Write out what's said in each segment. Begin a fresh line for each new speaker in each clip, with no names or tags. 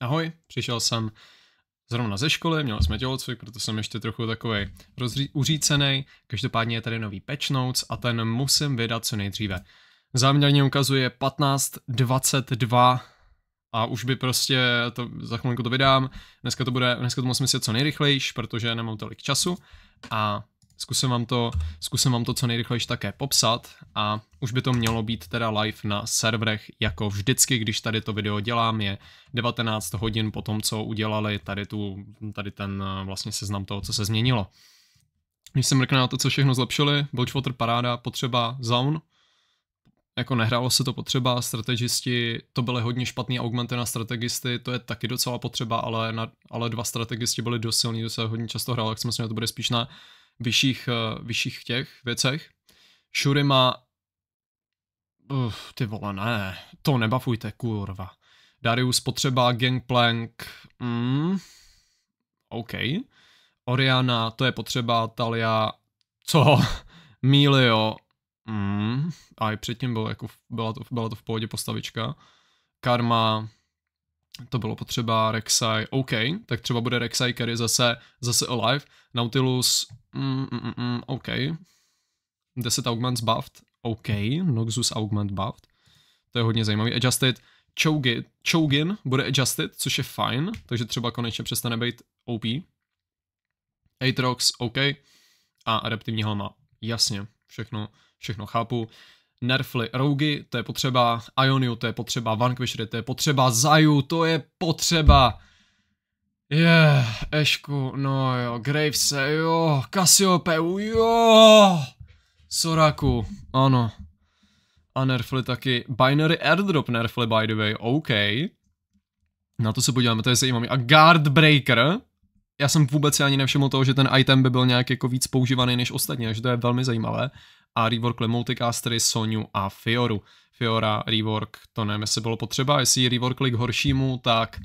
Ahoj, přišel jsem zrovna ze školy, měl jsme tělocvik, proto jsem ještě trochu takový rozří- uřícený. Každopádně je tady nový patch notes a ten musím vydat co nejdříve. Záměrně ukazuje 15.22 a už by prostě, to, za chvilku to vydám, dneska to bude, dneska to musím si co nejrychlejší, protože nemám tolik času a Zkusím vám, to, zkusím vám to co nejrychlejší také popsat a už by to mělo být teda live na serverech jako vždycky, když tady to video dělám, je 19 hodin po tom, co udělali tady, tu, tady ten eh, vlastně seznam toho, co se změnilo. Když jsem mrkne na to, co všechno zlepšili, Bilgewater paráda, potřeba zone, jako nehrálo se to potřeba, strategisti, to byly hodně špatný augmenty na strategisty, to je taky docela potřeba, ale, na, ale dva strategisti byli dost silní, to se hodně často hrálo, jak si myslím, že to bude spíš na vyšších, eh, vyšších těch věcech. Shuri má... Uf, ty vole, ne, to nebafujte, kurva. Darius potřeba Gangplank, mm, OK. Oriana, to je potřeba, Talia, co? Milio, mm, a i předtím byl, jako, byla, to, byla to v pohodě postavička. Karma, to bylo potřeba Rek'Sai, OK, tak třeba bude Rek'Sai Carry zase, zase alive, Nautilus, mm, mm, mm, mm OK, 10 augments buffed, OK, Noxus augment buffed, to je hodně zajímavý, adjusted, Chogin, Chogin bude adjusted, což je fajn, takže třeba konečně přestane být OP, Aatrox, OK, a adaptivní helma, jasně, všechno, všechno chápu nerfli Rougy, to je potřeba, Ioniu, to je potřeba, Vanquishery, to je potřeba, Zayu, to je potřeba. Je, yeah, Ešku, no jo, Gravese, jo, Casiopeu, jo, Soraku, ano. A nerfli taky, Binary Airdrop nerfli by the way, OK. Na to se podíváme, to je zajímavý. A Guard Breaker, já jsem vůbec ani nevšiml toho, že ten item by byl nějak jako víc používaný než ostatní, takže to je velmi zajímavé. A reworkli Multicastery, Sonyu a Fioru. Fiora rework, to nevím, jestli bylo potřeba, jestli ji reworkli k horšímu, tak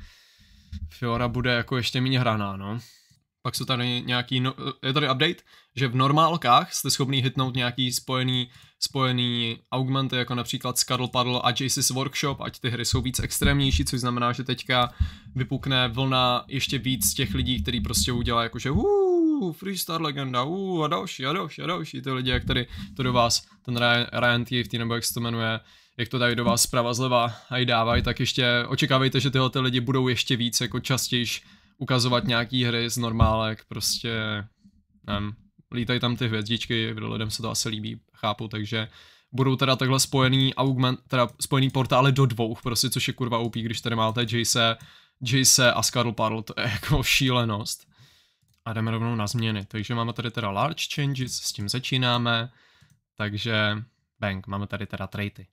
Fiora bude jako ještě méně hraná, no. Pak jsou tady nějaký, no, je tady update, že v normálkách jste schopný hitnout nějaký spojený, spojený augmenty, jako například Scuddle Paddle a JC's Workshop, ať ty hry jsou víc extrémnější, což znamená, že teďka vypukne vlna ještě víc těch lidí, který prostě udělá jakože uuu, freestyle legenda, uuu a další a další a další, ty lidi, jak tady to do vás, ten Ryan, Ryan TFT, nebo jak se to jmenuje, jak to tady do vás zprava zleva a i dávají, tak ještě očekávejte, že tyhle ty lidi budou ještě víc jako častěji ukazovat nějaký hry z normálek, prostě, nevím, lítají tam ty hvězdičky, lidem se to asi líbí, chápu, takže budou teda takhle spojený augment, teda spojený portály do dvou, prostě, což je kurva OP, když tady máte Jace, Jace a Scarl Parl, to je jako šílenost. A jdeme rovnou na změny, takže máme tady teda large changes, s tím začínáme, takže bang, máme tady teda traity.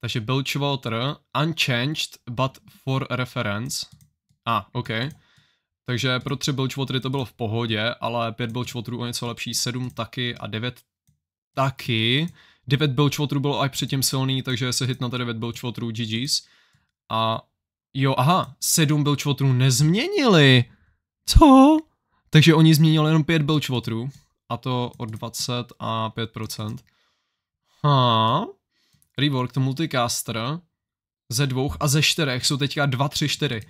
Takže Bilgewater, unchanged, but for reference. A, ah, OK. Takže pro 3 bilge watery to bylo v pohodě, ale 5 bilge waterů o něco lepší, 7 taky a 9 taky. 9 bilge waterů bylo i předtím silný, takže se hit na 9 bilge waterů GG's. A jo, aha, 7 bilge waterů nezměnili. Co? Takže oni změnili jenom 5 bilge waterů a to o 20 a 5%. Ha. Rework to multicaster ze dvou a ze čtyřech jsou teďka 2, 3, 4.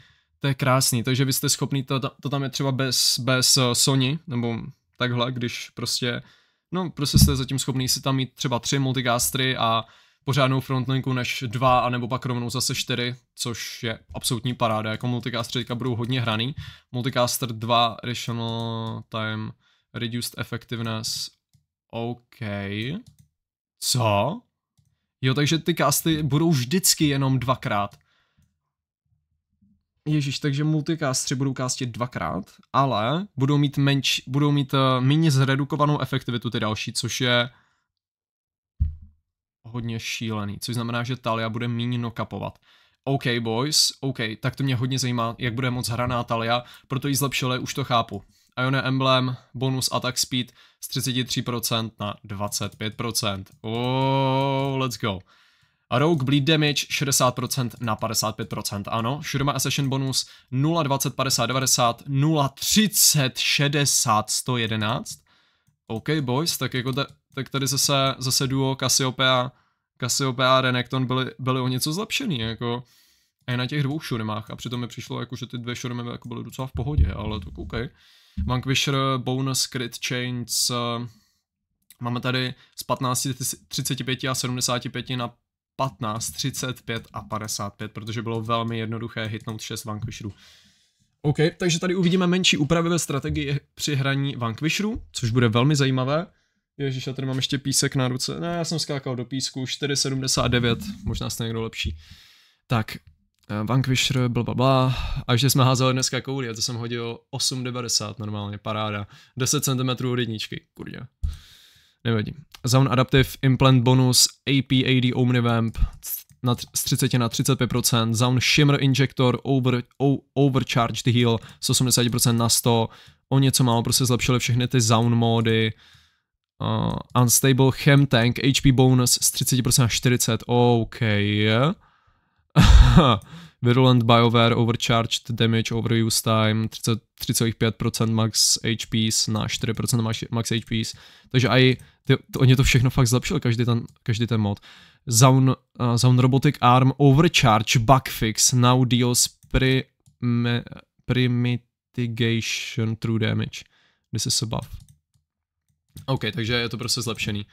To je krásný, takže vy jste schopný, to, to tam je třeba bez, bez eh, Sony, nebo takhle, když prostě, no prostě jste zatím schopný si tam mít třeba tři multicastry a pořádnou frontlinku než dva, anebo pak rovnou zase čtyři, což je absolutní paráda, jako multicastry teďka budou hodně hraný. Multicaster 2 additional time reduced effectiveness, OK. Co? Jo, takže ty casty budou vždycky jenom dvakrát. Ježíš, takže multicastři budou kástit dvakrát, ale budou mít, menč, budou mít uh, méně zredukovanou efektivitu ty další, což je hodně šílený, což znamená, že Talia bude méně nokapovat. OK boys, OK, tak to mě hodně zajímá, jak bude moc hraná Talia, proto ji zlepšili, už to chápu. Ione Emblem, bonus attack speed z 33% na 25%. Oh, let's go. Rogue Bleed Damage 60% na 55%, ano. Shurma Assassin bonus 0, 20, 50, 90, 0, 30, 60, 111. OK, boys, tak jako ta, tak tady zase, zase duo Cassiopeia, Cassiopeia a Renekton byly, byly o něco zlepšený, jako A i na těch dvou šurmách a přitom mi přišlo jako, že ty dvě šurmy jako byly docela v pohodě, ale to OK. Vanquisher, bonus, crit, chains, eh, Máme tady z 15, 35 a 75 na 15, 35 a 55, protože bylo velmi jednoduché hitnout 6 vanquisherů. OK, takže tady uvidíme menší úpravy ve strategii při hraní vanquisherů, což bude velmi zajímavé. Ježíš, já tady mám ještě písek na ruce. Ne, já jsem skákal do písku, 4,79, možná jste někdo lepší. Tak, eh, Vanquisher, blablabla. A že jsme házeli dneska kouli a to jsem hodil 8,90 normálně, paráda. 10 cm od jedničky, kurňa. Nevadí. Zone Adaptive Implant Bonus APAD Omnivamp na, z 30 na 35%, Zone Shimmer Injector over, o, Overcharged Heal z 80% na 100%, o něco málo prostě zlepšili všechny ty Zone módy, uh, Unstable Chem Tank, HP Bonus z 30% na 40%, OK, yeah. Virulent BioWare Overcharged Damage Overuse Time 3,5% max HPs na 4% max, max HPs. Takže aj ty, to, oni to všechno fakt zlepšili, každý ten, každý ten mod. Zaun, uh, Zaun Robotic Arm Overcharge Fix Now deals pre mitigation pre through damage. This is a buff. OK, takže je to prostě zlepšený.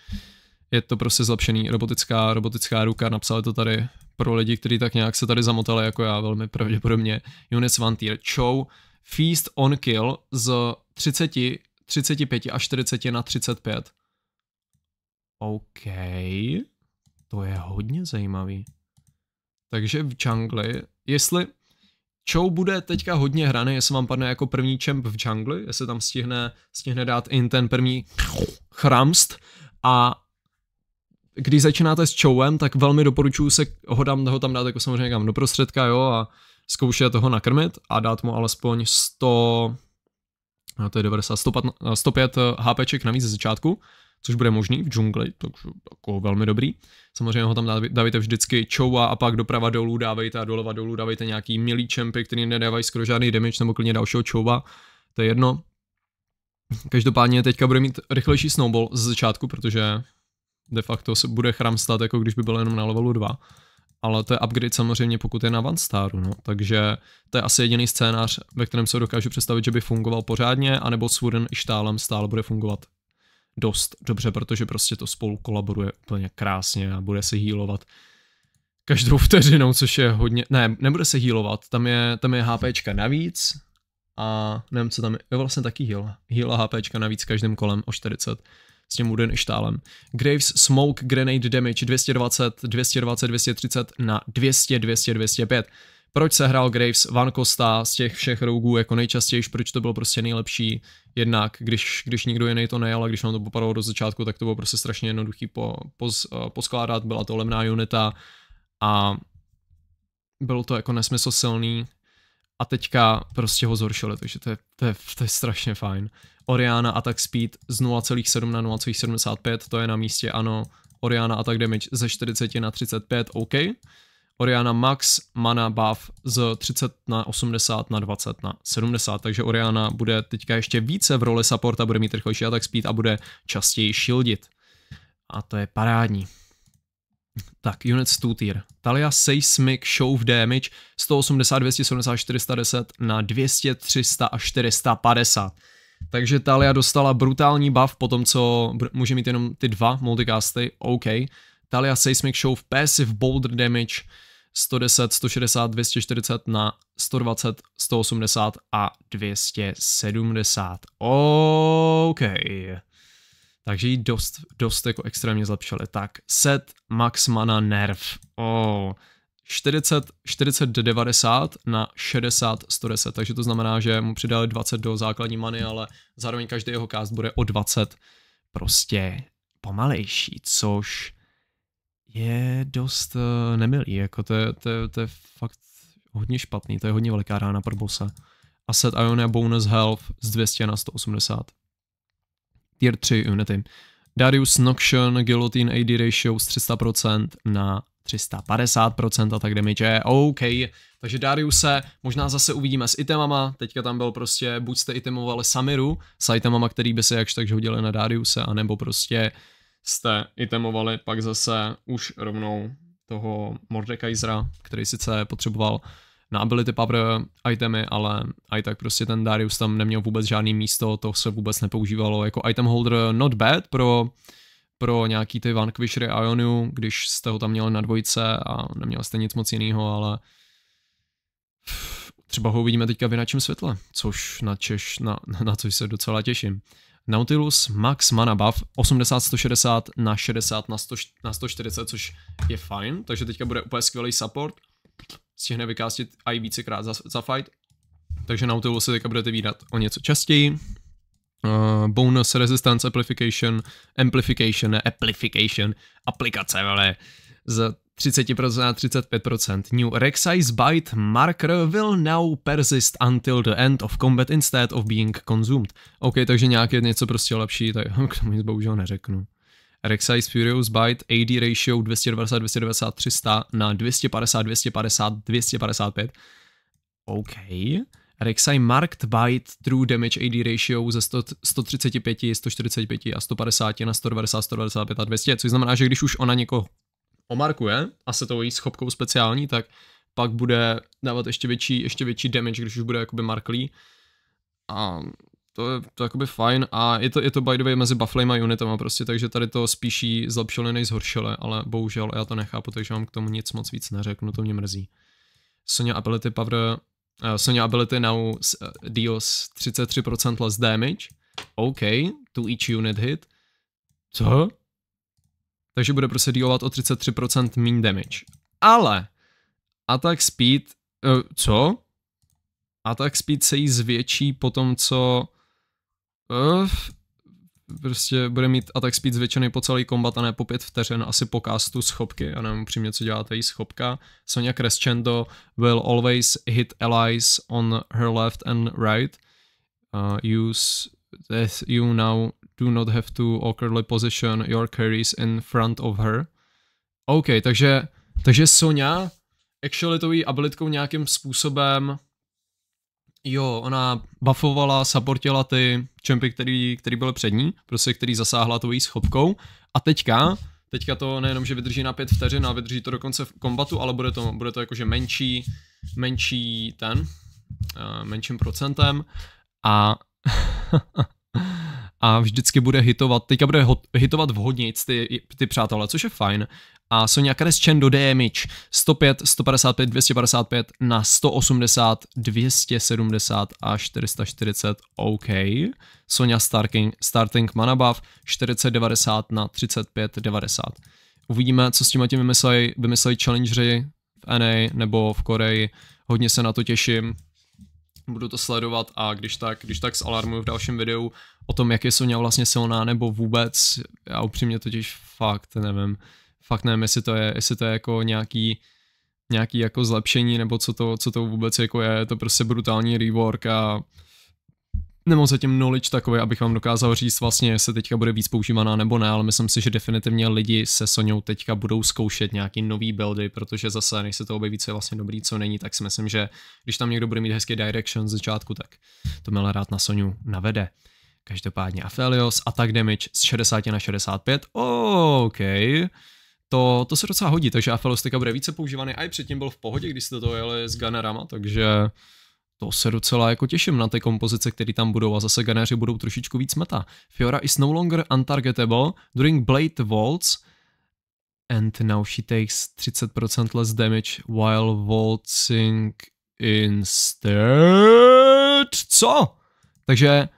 Je to prostě zlepšený. Robotická, robotická ruka, napsali to tady pro lidi, kteří tak nějak se tady zamotali jako já velmi pravděpodobně, Jonas Vantier Chow Feast on Kill z 30, 35 a 40 na 35. OK, to je hodně zajímavý. Takže v jungli, jestli Chow bude teďka hodně hraný, jestli vám padne jako první čemp v jungli, jestli tam stihne, stihne dát in ten první chramst a když začínáte s čouem, tak velmi doporučuji se ho, dám, ho tam dát jako samozřejmě někam do prostředka, jo, a zkoušet ho nakrmit a dát mu alespoň 100, no to je 90, 105, 105 HPček navíc ze začátku, což bude možný v džungli, takže jako velmi dobrý. Samozřejmě ho tam dávejte vždycky čoua a pak doprava dolů dávejte a doleva dolů dávejte nějaký milý čempy, který nedávají skoro žádný damage nebo klidně dalšího chowa, to je jedno. Každopádně teďka bude mít rychlejší snowball ze začátku, protože de facto se bude chrám stát, jako když by byl jenom na levelu 2. Ale to je upgrade samozřejmě, pokud je na Staru, no. Takže to je asi jediný scénář, ve kterém se dokážu představit, že by fungoval pořádně, anebo s Wooden i štálem stále bude fungovat dost dobře, protože prostě to spolu kolaboruje úplně krásně a bude se hýlovat každou vteřinou, což je hodně, ne, nebude se hýlovat, tam je, tam je HPčka navíc a nevím, co tam je, jo, vlastně taky heal, hýla HPčka navíc každým kolem o 40, s tím Wooden štálem. Graves Smoke Grenade Damage 220, 220, 230 na 200, 200, 205 proč se hrál Graves, Van Costa z těch všech rougů jako nejčastěji, proč to bylo prostě nejlepší. Jednak, když, když nikdo jiný to nejel, a když nám to popadalo do začátku, tak to bylo prostě strašně jednoduchý po, poz, eh, poskládat, byla to levná unita a bylo to jako nesmysl silný a teďka prostě ho zhoršili, takže to je, to je, to je strašně fajn. Oriana Attack Speed z 0,7 na 0,75, to je na místě, ano. Oriana Attack Damage ze 40 na 35, OK. Oriana Max Mana Buff z 30 na 80 na 20 na 70, takže Oriana bude teďka ještě více v roli supporta, bude mít rychlejší attack speed a bude častěji shieldit. A to je parádní. Tak, units 2 tier. Talia Seismic of Damage 180, 270, 410 na 200, 300 a 450. Takže Talia dostala brutální buff po tom, co může mít jenom ty dva multicasty, OK. Talia Seismic of Passive Boulder Damage 110, 160, 240 na 120, 180 a 270. OK takže ji dost, dost jako extrémně zlepšili. Tak, set max mana nerv. Oh, 40, 40 90 na 60 110, takže to znamená, že mu přidali 20 do základní many, ale zároveň každý jeho cast bude o 20 prostě pomalejší, což je dost uh, nemilý, jako to je, to, je, to je fakt hodně špatný, to je hodně veliká rána pro bossa. A set Ionia bonus health z 200 na 180 tier 3 unity. Darius Noxion Guillotine AD ratio z 300% na 350% a tak damage je OK. Takže Dariuse možná zase uvidíme s itemama, teďka tam byl prostě, buď jste itemovali Samiru s itemama, který by se jakž takž, hodili na Dariuse, anebo prostě jste itemovali pak zase už rovnou toho Mordekaisera, který sice potřeboval na ability power itemy, ale i tak prostě ten Darius tam neměl vůbec žádný místo, to se vůbec nepoužívalo jako item holder not bad pro pro nějaký ty Vanquishery Ionu, když jste ho tam měli na dvojce a neměl jste nic moc jiného, ale třeba ho uvidíme teďka v jináčem světle, což na, Češ, na, na což se docela těším. Nautilus max mana buff 80-160 na 60 na, 100, na 140, což je fajn, takže teďka bude úplně skvělý support stihne vykástit i vícekrát za, za fight. Takže na Nautilu se teďka budete výdat o něco častěji. Uh, bonus Resistance Amplification, Amplification, Amplification, aplikace, ale z 30% na 35%. New Rexize Byte Marker will now persist until the end of combat instead of being consumed. OK, takže nějak je něco prostě lepší, tak k tomu nic bohužel neřeknu. Rexize Furious Byte AD ratio 220 290, 300 na 250, 250, 255. OK. Rexai Marked Byte True Damage AD ratio ze 100, 135, 145 a 150 na 190, 195 a 200, což znamená, že když už ona někoho omarkuje a se to její schopkou speciální, tak pak bude dávat ještě větší, ještě větší damage, když už bude jakoby marklý. A to je to jakoby fajn a je to, je to by the way mezi bufflem a unitama prostě, takže tady to spíší zlepšili než zhoršili, ale bohužel já to nechápu, takže vám k tomu nic moc víc neřeknu, to mě mrzí. Sonya Ability Power, uh, eh, Sonya Ability now uh, deals 33% less damage, OK, to each unit hit, co? Takže bude prostě dealovat o 33% mean damage. Ale, attack speed, uh, co? Attack speed se jí zvětší po tom, co uh, prostě bude mít attack speed zvětšený po celý kombat a ne po pět vteřin, asi po castu schopky, a nevím přímě, co dělá její schopka. Sonia Crescendo will always hit allies on her left and right. Uh, eh, use this, you now do not have to awkwardly position your carries in front of her. OK, takže, takže Sonia actually tou abilitkou nějakým způsobem Jo, ona buffovala, supportila ty čempy, který, který byl před ní, prostě který zasáhla tou její schopkou. A teďka, teďka to nejenom, že vydrží na pět vteřin, ale vydrží to do konce kombatu, ale bude to, bude to jakože menší, menší ten, uh, menším procentem. A a vždycky bude hitovat, teďka bude hot, hitovat hodnic ty, ty přátelé, což je fajn. A Sony Akares Chen do damage 105, 155, 255 na 180, 270 a 440, OK. Sonia Starking, Starting Mana buff 4090 na 3590. Uvidíme, co s tím tím vymysleli, vymysleli challengeři v NA nebo v Koreji. Hodně se na to těším budu to sledovat a když tak, když tak zalarmuju v dalším videu o tom, jak je Sonia vlastně silná nebo vůbec, já upřímně totiž fakt nevím, fakt nevím, jestli to je, jestli to je jako nějaký, nějaký jako zlepšení nebo co to, co to vůbec jako je, je to prostě brutální rework a nemám zatím knowledge takové, abych vám dokázal říct vlastně, jestli teďka bude víc používaná nebo ne, ale myslím si, že definitivně lidi se Soňou teďka budou zkoušet nějaký nový buildy, protože zase, než se to objeví, co je vlastně dobrý, co není, tak si myslím, že když tam někdo bude mít hezký direction z začátku, tak to měla rád na Soňu navede. Každopádně Aphelios, attack damage z 60 na 65, OK, to, to se docela hodí, takže Aphelios teďka bude více používaný, a i předtím byl v pohodě, když jste to jeli s Gunnerama, takže to se docela jako těším na ty kompozice, které tam budou a zase ganéři budou trošičku víc meta. Fiora is no longer untargetable during blade vaults and now she takes 30% less damage while vaulting instead. Co? Takže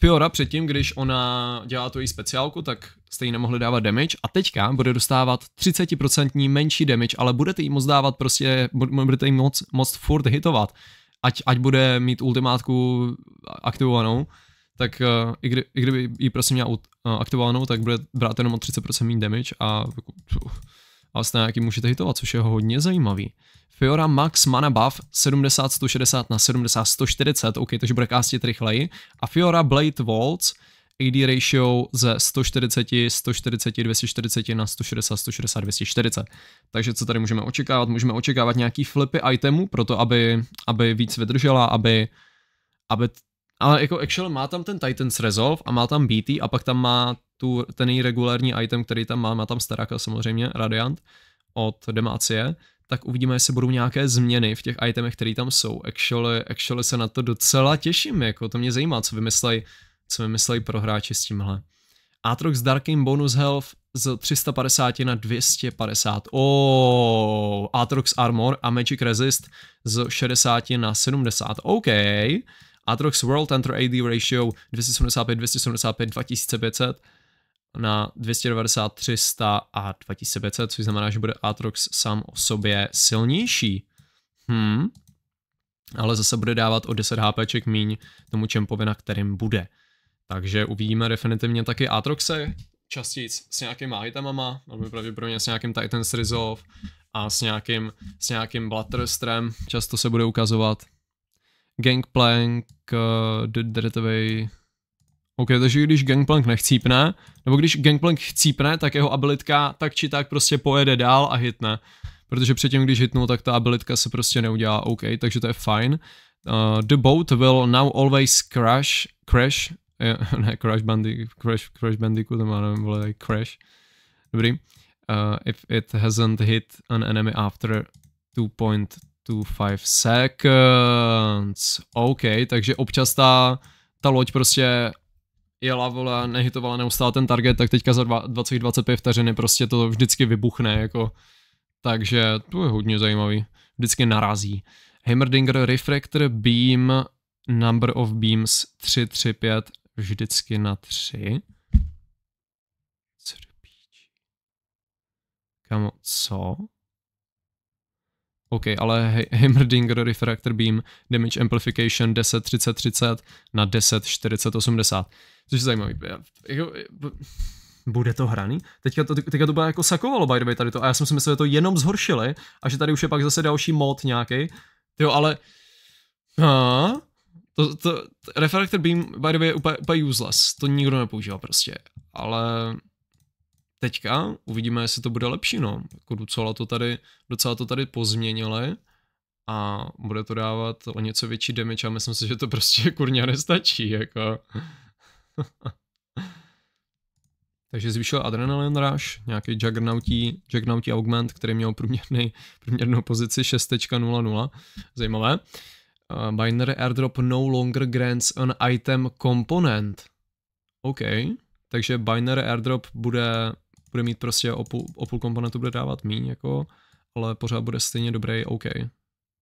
Fiora předtím, když ona dělá tu její speciálku, tak jste jí nemohli dávat damage a teďka bude dostávat 30% menší damage, ale budete jí moc dávat prostě, budete jí moc, moc furt hitovat ať, ať bude mít ultimátku aktivovanou, tak eh, i, kdy, i kdyby ji prostě měla eh, aktivovanou, tak bude brát jenom o 30% méně damage a a vlastně nějaký můžete hitovat, což je hodně zajímavý. Fiora Max Mana Buff 70-160 na 70-140, ok, takže bude kástit rychleji. A Fiora Blade Waltz AD ratio ze 140, 140, 240 na 160, 160, 240. Takže co tady můžeme očekávat? Můžeme očekávat nějaký flipy itemů, proto aby, aby víc vydržela, aby, aby ale jako actually má tam ten Titans Resolve a má tam BT a pak tam má tu, ten její regulární item, který tam má, má tam Staraka samozřejmě, Radiant od Demacie, tak uvidíme, jestli budou nějaké změny v těch itemech, které tam jsou. Actually, actually se na to docela těším, jako to mě zajímá, co vymyslej co vymyslej pro hráče s tímhle. Atrox Darkin Bonus Health z 350 na 250. Oh, Atrox Armor a Magic Resist z 60 na 70. OK. Atrox World Enter AD Ratio 275, 275, 2500 na 290, 300 a 2500, což znamená, že bude Atrox sám o sobě silnější. Hmm. Ale zase bude dávat o 10 HPček míň tomu čempovi, na kterým bude. Takže uvidíme definitivně taky Atroxe častěji s nějakýma itemama, velmi pravděpodobně s nějakým Titan Resolve a s nějakým, s nějakým Blatterstrem, často se bude ukazovat. Gangplank, uh, eh, Dreadway. OK, takže když Gangplank nechcípne, nebo když Gangplank chcípne, tak jeho abilitka tak či tak prostě pojede dál a hitne. Protože předtím, když hitnul, tak ta abilitka se prostě neudělá OK, takže to je fajn. Uh, the boat will now always crash, crash ne, Crash Bandicoot, Crash, Crash Bandicoot, to má nevím, vole, Crash. Dobrý. Uh, if it hasn't hit an enemy after 2.25 seconds. OK, takže občas ta, ta loď prostě jela, vole, nehitovala neustále ten target, tak teďka za 20-25 vteřiny prostě to vždycky vybuchne, jako. Takže to je hodně zajímavý. Vždycky narazí. Hammerdinger Refractor Beam Number of Beams 335 vždycky na tři. Co do píči. Kamo, co? OK, ale Heimerdinger Refractor Beam, Damage Amplification 10 30 30 na 10 40 80. Což je zajímavý. Jako- bude to hraný? Teďka to, teďka to bylo jako sakovalo, by the way, tady to. A já jsem si myslel, že to jenom zhoršili a že tady už je pak zase další mod nějaký. Jo, ale... A? To, to, to refractor beam, by the way, je úplně, úplně useless, to nikdo nepoužívá prostě, ale teďka uvidíme, jestli to bude lepší, no. Jako docela to tady, docela to tady pozměnili a bude to dávat o něco větší damage a myslím si, že to prostě kurně nestačí, jako. Takže zvýšil adrenalin rush, nějaký juggernautí, juggernautí augment, který měl průměrný, průměrnou pozici 6.00, zajímavé binary eh, airdrop no longer grants an item component. OK, takže binary airdrop bude, bude mít prostě o půl, o půl komponentu bude dávat míň, jako, ale pořád bude stejně dobrý, OK.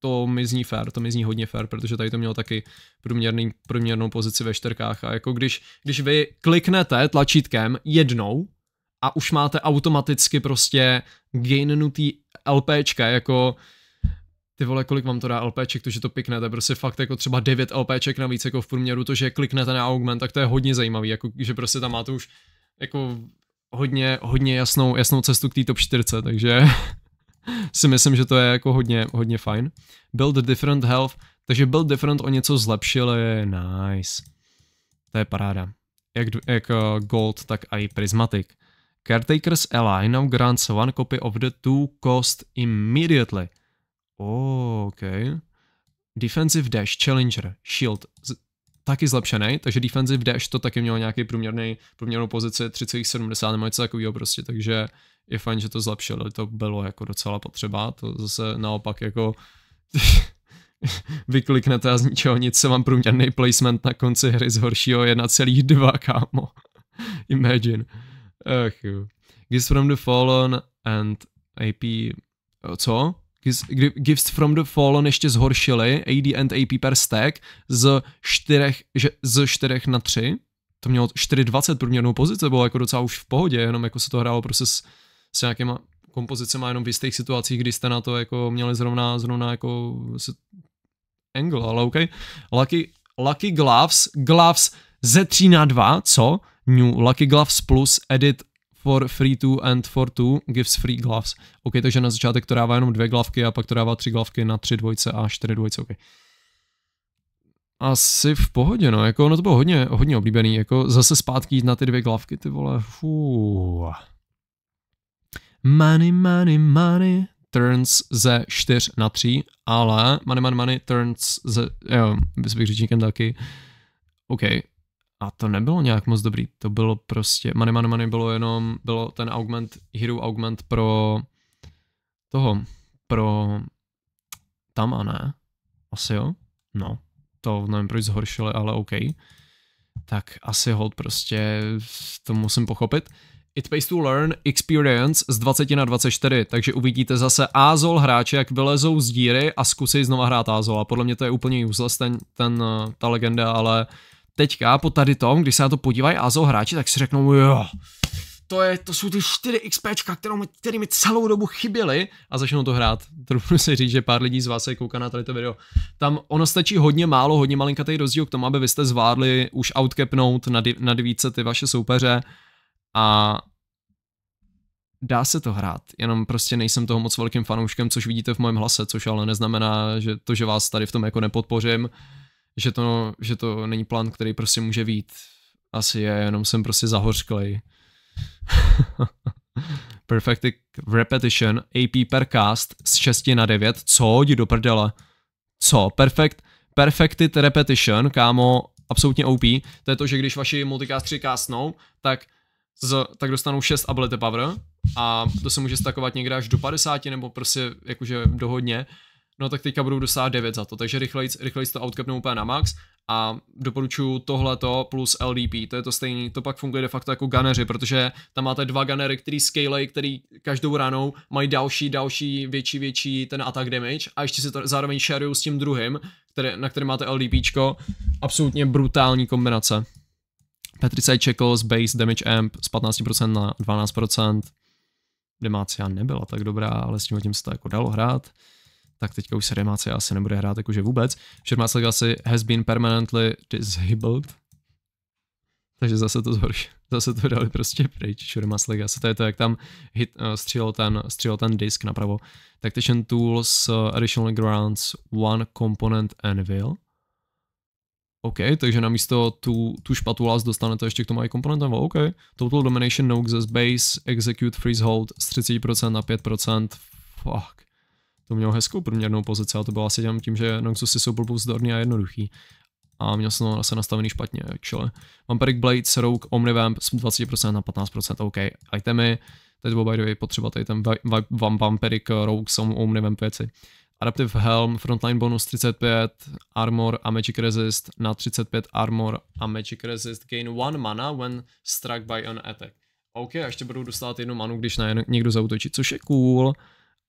To mi zní fair, to mi zní hodně fair, protože tady to mělo taky průměrný, průměrnou pozici ve šterkách. a jako když, když vy kliknete tlačítkem jednou, a už máte automaticky prostě gainnutý LPčka, jako ty vole, kolik vám to dá LPček, to, že to piknete, prostě fakt jako třeba 9 LPček navíc jako v průměru, to, že kliknete na augment, tak to je hodně zajímavý, jako, že prostě tam máte už jako hodně, hodně jasnou, jasnou cestu k té top 40, takže si myslím, že to je jako hodně, hodně fajn. Build different health, takže build different o něco zlepšili, nice. To je paráda. Jak, jak eh, gold, tak i prismatic. Caretakers Ally now grants one copy of the two cost immediately. Oh, OK. Defensive Dash Challenger Shield. Z taky zlepšený, takže Defensive Dash to taky mělo nějaký průměrný, průměrnou pozici 3,70 nebo něco takového prostě, takže je fajn, že to zlepšilo. to bylo jako docela potřeba, to zase naopak jako vykliknete a z ničeho nic se vám průměrný placement na konci hry z horšího 1,2, celých dva, kámo. Imagine. Ach jo. from the Fallen and AP... Co? Gifts from the Fallen ještě zhoršili AD and AP per stack z 4, že, z 4 na 3. To mělo 4,20 průměrnou pozici, bylo jako docela už v pohodě, jenom jako se to hrálo prostě s, s nějakýma kompozicema jenom v jistých situacích, kdy jste na to jako měli zrovna, zrovna jako se, angle, ale OK. Lucky, Lucky Gloves, Gloves ze 3 na 2, co? New Lucky Gloves plus Edit for free two and for two gives free gloves. OK, takže na začátek to dává jenom dvě glavky a pak to dává tři glavky na tři dvojce a čtyři dvojce, OK. Asi v pohodě, no, jako ono to bylo hodně, hodně oblíbený, jako zase zpátky jít na ty dvě glavky, ty vole, fuu. Money, money, money turns ze 4 na 3, ale money, money, money turns ze, jo, bych řečníkem taky, OK, a to nebylo nějak moc dobrý, to bylo prostě, Money Money Money bylo jenom, bylo ten augment, hero augment pro toho, pro tam a ne, asi jo, no, to nevím proč zhoršili, ale OK. Tak asi hold prostě, to musím pochopit. It Pays to Learn Experience z 20 na 24, takže uvidíte zase Azol hráče, jak vylezou z díry a zkusí znova hrát Azol. A podle mě to je úplně useless ten, ten, eh, ta legenda, ale uh, teďka po tady tom, když se na to podívají AZO hráči, tak si řeknou, jo, to, je, to jsou ty 4 XP, kterou mi, který mi celou dobu chyběly a začnou to hrát. Trochu si říct, že pár lidí z vás se kouká na tady to video. Tam ono stačí hodně málo, hodně malinkatý rozdíl k tomu, aby vy jste zvládli už outcapnout na, div, na divíce ty vaše soupeře a dá se to hrát, jenom prostě nejsem toho moc velkým fanouškem, což vidíte v mém hlase, což ale neznamená, že to, že vás tady v tom jako nepodpořím, že to, že to není plán, který prostě může vít. Asi je, jenom jsem prostě zahořklej. Perfect Repetition AP per cast z 6 na 9. Co? Jdi do prdele. Co? Perfect, perfected Repetition, kámo, absolutně OP. To je to, že když vaši multicastři castnou, tak, z, tak dostanou 6 ability power a to se může stakovat někde až do 50 nebo prostě jakože dohodně. hodně no tak teďka budou dostávat 9 za to, takže rychleji, rychlejc to outcapnou úplně na max a doporučuju tohleto plus LDP, to je to stejný, to pak funguje de facto jako gunneři, protože tam máte dva gunnery, který scalej, který každou ranou mají další, další, větší, větší ten attack damage a ještě si to zároveň shareují s tím druhým, který, na který máte LDPčko, absolutně brutální kombinace. Petrice čekl z base damage amp z 15% na 12%. Demacia nebyla tak dobrá, ale s tím tím se to jako dalo hrát tak teďka už se remáce asi nebude hrát jakože vůbec. Šermáce asi has been permanently disabled. Takže zase to zhorší. Zase to dali prostě pryč. Šermác Legacy. To je to, jak tam hit, eh, střílel, ten, střílel ten disk napravo. Tactician Tools, eh, Additional Grounds, One Component Anvil. OK, takže namísto tu, tu špatu dostanete ještě k tomu i komponentem. OK, Total Domination, No Access Base, Execute Freeze Hold z 30% na 5%. Fuck to mělo hezkou průměrnou pozici, ale to bylo asi tím, že Noxusy jsou blbouzdarný a jednoduchý. A měl jsem to asi nastavený špatně, čili. Vampiric Blades, Rogue, Omnivamp z 20% na 15%, OK. Itemy, teď bylo by the way potřeba tady ten Vampiric Rogue, jsou Omnivamp věci. Adaptive Helm, Frontline Bonus 35, Armor a Magic Resist na 35 Armor a Magic Resist gain 1 mana when struck by an attack. OK, a ještě budou dostat jednu manu, když na někdo zautočí, což je cool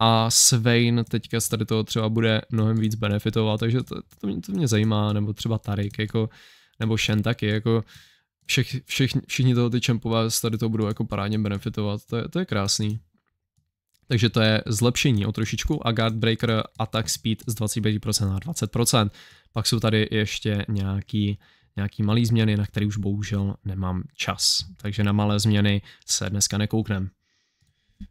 a Svein teďka z tady toho třeba bude mnohem víc benefitovat, takže to, to, mě, to mě zajímá, nebo třeba Tarik, jako, nebo Shen taky, jako všech, všech, všichni toho ty čempové z tady toho budou jako parádně benefitovat, to je, to je krásný. Takže to je zlepšení o trošičku a Guard Breaker Attack Speed z 25% na 20%. Pak jsou tady ještě nějaký, nějaký malý změny, na které už bohužel nemám čas. Takže na malé změny se dneska nekouknem.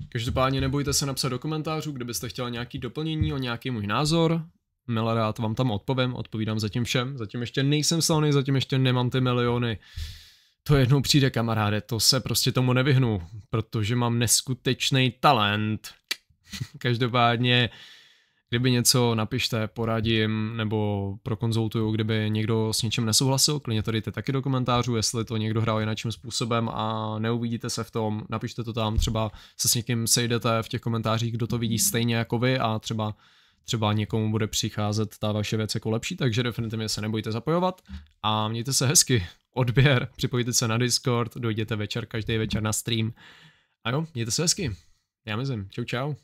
Každopádně nebojte se napsat do komentářů, kdybyste chtěli nějaký doplnění o nějaký můj názor. Mile rád vám tam odpovím, odpovídám zatím všem. Zatím ještě nejsem slavný, zatím ještě nemám ty miliony. To jednou přijde, kamaráde, to se prostě tomu nevyhnu, protože mám neskutečný talent. Každopádně Kdyby něco napište, poradím nebo prokonzultuju, kdyby někdo s něčím nesouhlasil, klidně to dejte taky do komentářů, jestli to někdo hrál jiným způsobem a neuvidíte se v tom, napište to tam, třeba se s někým sejdete v těch komentářích, kdo to vidí stejně jako vy a třeba třeba někomu bude přicházet ta vaše věc jako lepší, takže definitivně se nebojte zapojovat a mějte se hezky, odběr, připojte se na Discord, dojděte večer, každý večer na stream a jo, mějte se hezky, já myslím, čau čau.